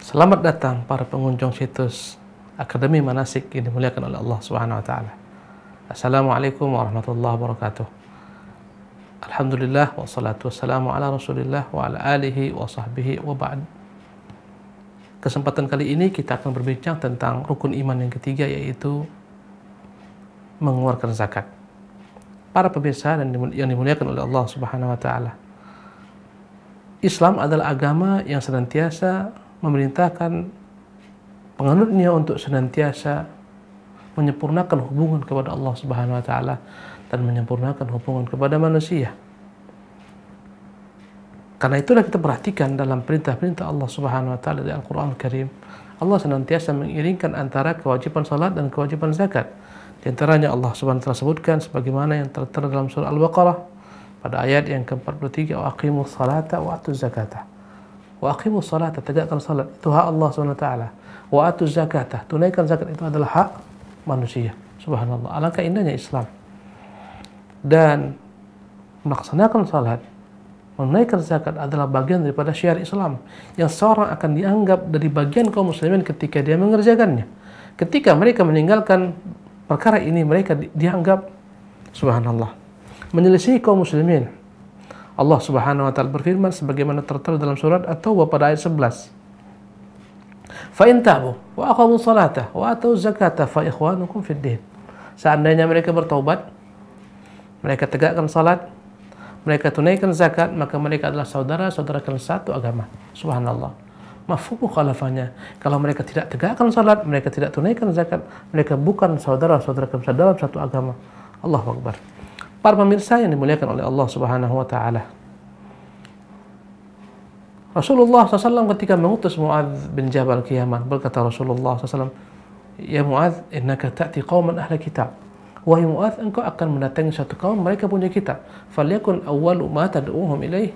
Selamat datang para pengunjung situs Akademi Manasik yang dimuliakan oleh Allah Subhanahu wa taala. Assalamualaikum warahmatullahi wabarakatuh. Alhamdulillah wassalatu wassalamu ala Rasulillah wa ala alihi wa sahbihi wa ba'd. Kesempatan kali ini kita akan berbincang tentang rukun iman yang ketiga yaitu mengeluarkan zakat. Para pemirsa dan yang dimuliakan oleh Allah Subhanahu wa taala. Islam adalah agama yang senantiasa memerintahkan penganutnya untuk senantiasa menyempurnakan hubungan kepada Allah Subhanahu wa taala dan menyempurnakan hubungan kepada manusia. Karena itulah kita perhatikan dalam perintah-perintah Allah Subhanahu wa taala di Al-Qur'an Karim. Allah senantiasa mengiringkan antara kewajiban salat dan kewajiban zakat. Di antaranya Allah Subhanahu wa taala sebutkan sebagaimana yang tertera dalam surah Al-Baqarah pada ayat yang ke-43 wa aqimus salata wa atuz zakata wa aqimu salata tegakkan salat itu hak Allah SWT wa atu zakata tunaikan zakat itu adalah hak manusia subhanallah alangkah indahnya Islam dan melaksanakan salat menunaikan zakat adalah bagian daripada syiar Islam yang seorang akan dianggap dari bagian kaum muslimin ketika dia mengerjakannya ketika mereka meninggalkan perkara ini mereka dianggap subhanallah menyelisih kaum muslimin Allah Subhanahu wa taala berfirman sebagaimana tertera dalam surat At-Taubah pada ayat 11. Fa in tabu wa aqamu salata wa atu zakata fa ikhwanukum fid din. Seandainya mereka bertobat, mereka tegakkan salat, mereka tunaikan zakat, maka mereka adalah saudara-saudara kalian satu agama. Subhanallah. Mafhumu mukhalafahnya. Kalau mereka tidak tegakkan salat, mereka tidak tunaikan zakat, mereka bukan saudara-saudara dalam satu agama. Allahu Akbar. Para pemirsa yang dimuliakan oleh Allah Subhanahu wa taala. Rasulullah SAW ketika mengutus Mu'adz bin Jabal Kiyaman berkata Rasulullah SAW Ya Mu'adz innaka ta'ti qauman ahli kitab Wahai Mu'adz engkau akan mendatangi satu kaum mereka punya kitab Falyakun awwalu ma tad'uhum ilaih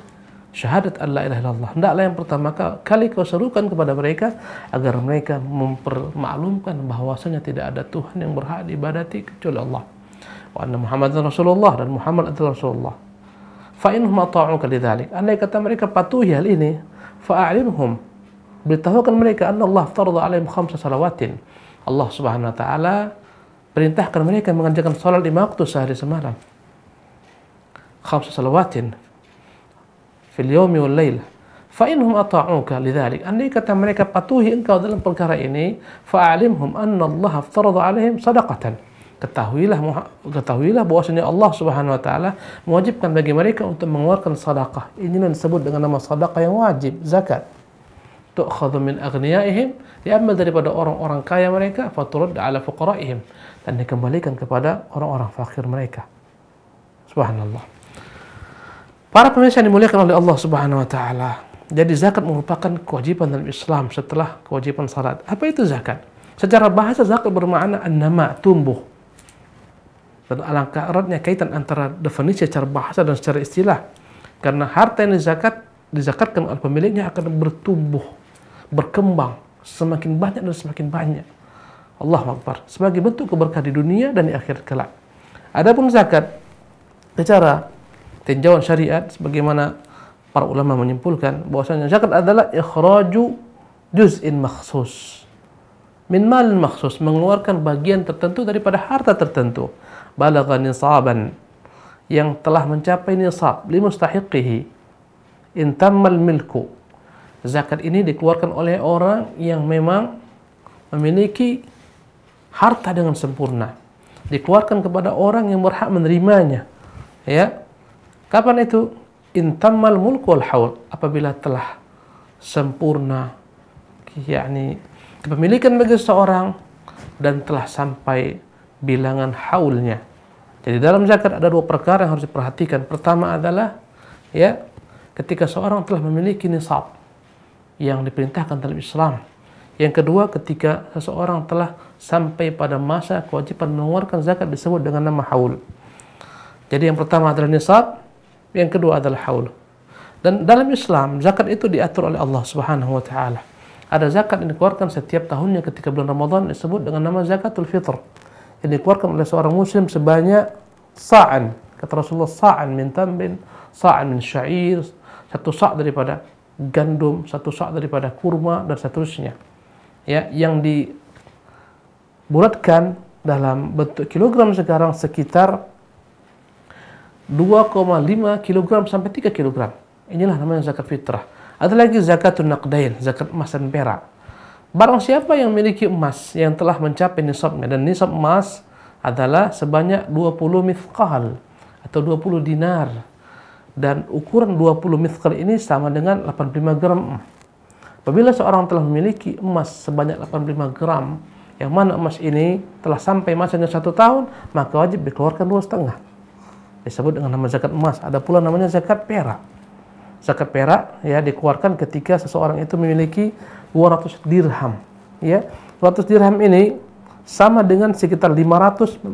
syahadat Allah ilaha illallah. Hendaklah yang pertama kali kau serukan kepada mereka agar mereka mempermaklumkan bahwasanya tidak ada Tuhan yang berhak diibadati kecuali Allah wa anna Muhammadan Rasulullah dan Muhammad adalah Rasulullah. Fa inhum ata'uka lidzalik. Andai kata mereka patuhi hal ini, fa a'limhum Beritahukan mereka anna Allah farada alaihim khamsa salawatin. Allah Subhanahu wa taala perintahkan mereka mengerjakan salat lima waktu sehari semalam. Khamsa salawatin fil yawmi wal lail. Fa inhum ata'uka lidzalik. Andai kata mereka patuhi engkau dalam perkara ini, fa 'alimhum anna Allah farada alaihim sadaqatan ketahuilah ketahuilah bahwasanya Allah Subhanahu wa taala mewajibkan bagi mereka untuk mengeluarkan sedekah. Ini yang disebut dengan nama sedekah yang wajib, zakat. Tu'khadhu min aghniyaihim, diambil daripada orang-orang kaya mereka, faturud ala fuqaraihim dan dikembalikan kepada orang-orang fakir mereka. Subhanallah. Para pemirsa yang dimuliakan oleh Allah Subhanahu wa taala. Jadi zakat merupakan kewajiban dalam Islam setelah kewajiban salat. Apa itu zakat? Secara bahasa zakat bermakna an-nama, tumbuh dan alangkah eratnya kaitan antara definisi secara bahasa dan secara istilah. Karena harta yang dizakat, dizakatkan oleh pemiliknya akan bertumbuh, berkembang, semakin banyak dan semakin banyak. Allah Akbar. Sebagai bentuk keberkahan di dunia dan di akhirat kelak. Adapun zakat, secara tinjauan syariat, sebagaimana para ulama menyimpulkan, bahwasanya zakat adalah ikhraju juz'in maksus min mal maksus mengeluarkan bagian tertentu daripada harta tertentu balagha nisaban yang telah mencapai nisab li mustahiqihi in tammal milku zakat ini dikeluarkan oleh orang yang memang memiliki harta dengan sempurna dikeluarkan kepada orang yang berhak menerimanya ya kapan itu in tammal mulku al haul apabila telah sempurna yakni kepemilikan bagi seseorang dan telah sampai bilangan haulnya. Jadi dalam zakat ada dua perkara yang harus diperhatikan. Pertama adalah ya ketika seorang telah memiliki nisab yang diperintahkan dalam Islam. Yang kedua ketika seseorang telah sampai pada masa kewajiban mengeluarkan zakat disebut dengan nama haul. Jadi yang pertama adalah nisab, yang kedua adalah haul. Dan dalam Islam zakat itu diatur oleh Allah Subhanahu wa taala ada zakat yang dikeluarkan setiap tahunnya ketika bulan Ramadan disebut dengan nama zakatul fitr yang dikeluarkan oleh seorang muslim sebanyak sa'an kata Rasulullah sa'an min tambin sa'an min syair satu sa' daripada gandum satu sa' daripada kurma dan seterusnya ya yang bulatkan dalam bentuk kilogram sekarang sekitar 2,5 kilogram sampai 3 kilogram inilah namanya zakat fitrah ada lagi zakatun naqdain, zakat emas dan perak. Barang siapa yang memiliki emas yang telah mencapai nisabnya dan nisab emas adalah sebanyak 20 mithqal atau 20 dinar dan ukuran 20 mithqal ini sama dengan 85 gram. Apabila seorang telah memiliki emas sebanyak 85 gram, yang mana emas ini telah sampai masanya satu tahun, maka wajib dikeluarkan dua setengah. Disebut dengan nama zakat emas. Ada pula namanya zakat perak zakat perak ya dikeluarkan ketika seseorang itu memiliki 200 dirham ya 200 dirham ini sama dengan sekitar 595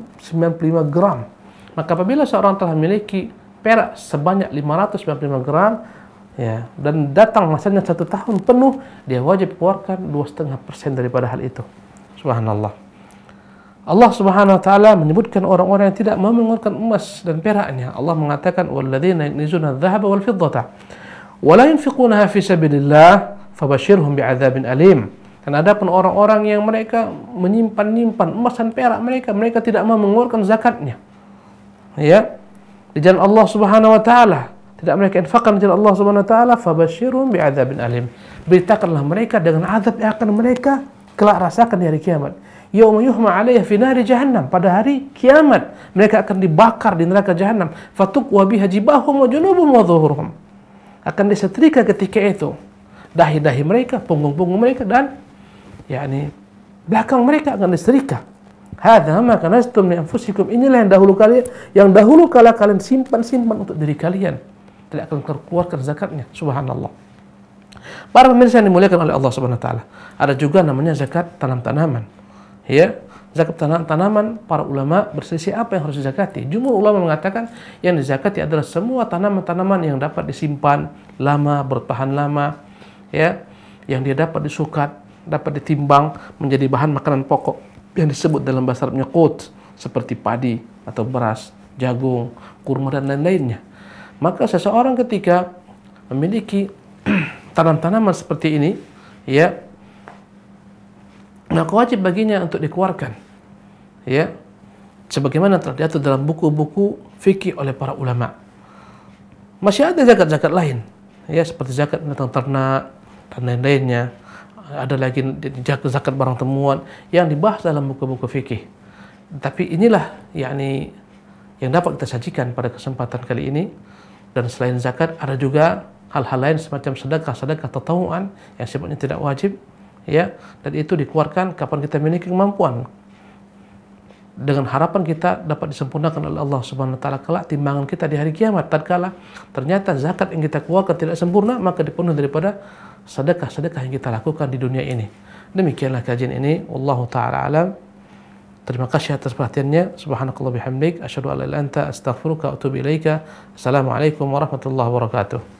gram maka apabila seorang telah memiliki perak sebanyak 595 gram ya dan datang masanya satu tahun penuh dia wajib keluarkan dua setengah persen daripada hal itu subhanallah Allah Subhanahu wa taala menyebutkan orang-orang yang tidak mau mengeluarkan emas dan peraknya. Allah mengatakan walladzina yaknizuna adh-dhahaba wal fiddata wa la yunfiqunaha fi sabilillah fabashirhum bi'adzabin alim. Dan ada pun orang-orang yang mereka menyimpan-nyimpan emas dan perak mereka, mereka tidak mau mengeluarkan zakatnya. Ya. Di jalan Allah Subhanahu wa taala, tidak mereka infakkan di jalan Allah Subhanahu wa taala, fabashirhum bi'adzabin alim. Beritakanlah mereka dengan azab yang akan mereka kelak rasakan di hari kiamat yauma yuhma 'alaiha fi nari jahannam pada hari kiamat mereka akan dibakar di neraka jahannam fatuqwa biha jibahum wa junubum wa zuhurhum akan disetrika ketika itu dahi-dahi mereka punggung-punggung mereka dan yakni belakang mereka akan disetrika hadza ma kanastum li anfusikum inilah yang dahulu kalian yang dahulu kala kalian simpan-simpan untuk diri kalian tidak akan keluarkan zakatnya subhanallah Para pemirsa yang dimuliakan oleh Allah Subhanahu wa taala, ada juga namanya zakat tanam-tanaman ya zakat tanaman tanaman para ulama berselisih apa yang harus dizakati jumlah ulama mengatakan yang dizakati adalah semua tanaman-tanaman yang dapat disimpan lama bertahan lama ya yang dia dapat disukat dapat ditimbang menjadi bahan makanan pokok yang disebut dalam bahasa Arabnya qut seperti padi atau beras jagung kurma dan lain-lainnya maka seseorang ketika memiliki tanam-tanaman seperti ini ya nah kewajib baginya untuk dikeluarkan. Ya. Sebagaimana telah diatur dalam buku-buku fikih oleh para ulama. Masih ada zakat-zakat lain, ya seperti zakat tentang ternak dan lain-lainnya. Ada lagi zakat barang temuan yang dibahas dalam buku-buku fikih. Tapi inilah yakni yang dapat kita sajikan pada kesempatan kali ini. Dan selain zakat ada juga hal-hal lain semacam sedekah, sedekah atau tatawuan yang sifatnya tidak wajib ya dan itu dikeluarkan kapan kita memiliki kemampuan dengan harapan kita dapat disempurnakan oleh Allah Subhanahu wa taala kelak timbangan kita di hari kiamat tatkala ternyata zakat yang kita keluarkan tidak sempurna maka dipenuhi daripada sedekah-sedekah yang kita lakukan di dunia ini demikianlah kajian ini wallahu taala alam terima kasih atas perhatiannya subhanakallah bihamdik asyhadu an la ilaha illa anta astaghfiruka wa atubu ilaika assalamualaikum warahmatullahi wabarakatuh